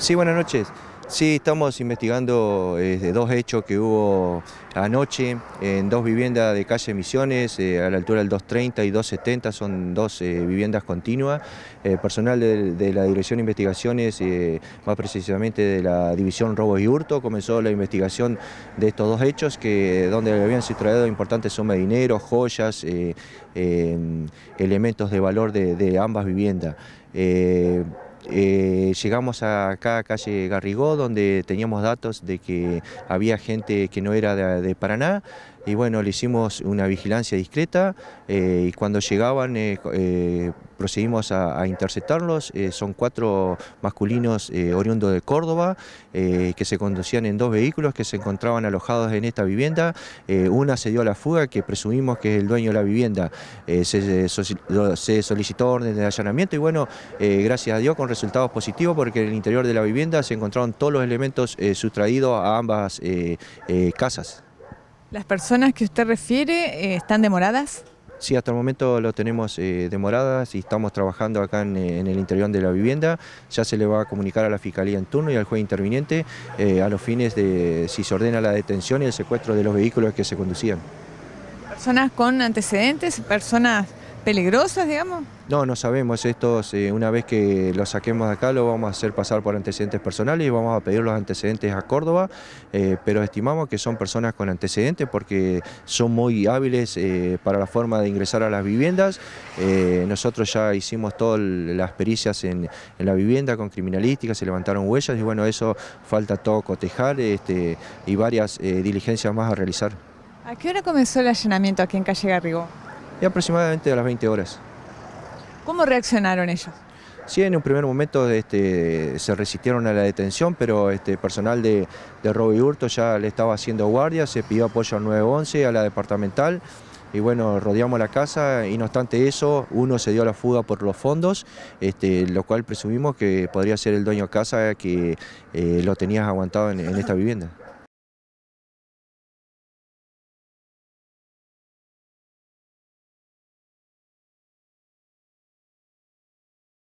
Sí, buenas noches. Sí, estamos investigando eh, dos hechos que hubo anoche en dos viviendas de calle Misiones, eh, a la altura del 230 y 270, son dos eh, viviendas continuas. personal de, la Dirección de Investigaciones, más precisamente de la División Robos y Hurto, comenzó la investigación de estos dos hechos, que, donde habían sido sustraído importantes sumas de dinero, joyas, elementos de valor de ambas viviendas. Eh, llegamos a acá a calle Garrigó, donde teníamos datos de que había gente que no era de, Paraná, y bueno, le hicimos una vigilancia discreta, eh, y cuando llegaban eh, procedimos a, interceptarlos, son cuatro masculinos oriundos de Córdoba, que se conducían en dos vehículos que se encontraban alojados en esta vivienda, una se dio a la fuga, que presumimos que es el dueño de la vivienda, se, solicitó orden de allanamiento, y bueno, gracias a Dios, con resultados positivos porque en el interior de la vivienda se encontraron todos los elementos eh, sustraídos a ambas eh, eh, casas. ¿Las personas que usted refiere están demoradas? Sí, hasta el momento lo tenemos demoradas y estamos trabajando acá en, el interior de la vivienda. Ya se le va a comunicar a la Fiscalía en turno y al juez interviniente a los fines de si se ordena la detención y el secuestro de los vehículos que se conducían. Personas con antecedentes, personas peligrosas, digamos? No, no sabemos. esto. una vez que lo saquemos de acá, lo vamos a hacer pasar por antecedentes personales y vamos a pedir los antecedentes a Córdoba, eh, pero estimamos que son personas con antecedentes porque son muy hábiles eh, para la forma de ingresar a las viviendas. Eh, nosotros ya hicimos todas las pericias en, la vivienda con criminalística, se levantaron huellas y bueno, eso falta todo cotejar este, y varias diligencias más a realizar. ¿A qué hora comenzó el allanamiento aquí en Calle Garrigó? y aproximadamente a las 20 horas. ¿Cómo reaccionaron ellos? Sí, en un primer momento este, se resistieron a la detención, pero este personal de, de robo y hurto ya le estaba haciendo guardia, se pidió apoyo al 911, a la departamental, y bueno, rodeamos la casa y no obstante eso, uno se dio la fuga por los fondos, este, lo cual presumimos que podría ser el dueño de casa que eh, lo tenías aguantado en esta vivienda.